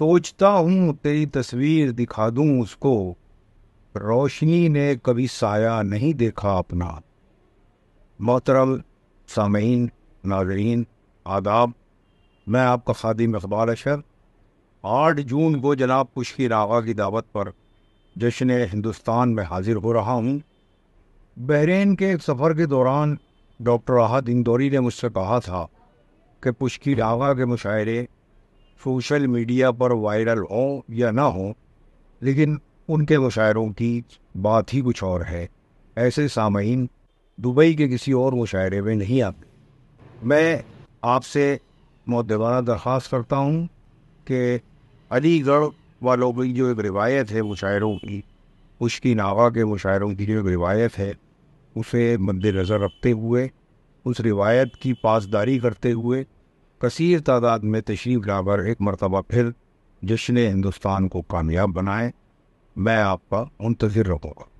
सोचता हूँ तेरी तस्वीर दिखा दूँ उसको रोशनी ने कभी साया नहीं देखा अपना मोहतरम सामीन नाजरीन आदाब मैं आपका खादिम इकबाल अशर आठ जून को जनाब पुष्की रागा की दावत पर जश्न हिंदुस्तान में हाजिर हो रहा हूँ बहरीन के एक सफ़र के दौरान डॉक्टर राहत इंदौरी ने मुझसे कहा था कि पुष्की रागा के मुशायरे सोशल मीडिया पर वायरल हों या ना हो लेकिन उनके मुशायरों की बात ही कुछ और है ऐसे सामयीन दुबई के किसी और मुशायरे में नहीं आते मैं आपसे मौदाना दरख्वास्त करता हूँ कि अलीगढ़ वालों की जो एक रिवायत है मुशायरों की उसकी नावा के मुशायरों की जो एक रिवायत है उसे मद्द नज़र रखते हुए उस रिवायत की पासदारी करते हुए कसीर तादाद में तशरीफ़ लाकर एक मरतबा फिर जश्न हिंदुस्तान को कामयाब बनाए मैं आपका मुंतज़र रहूँगा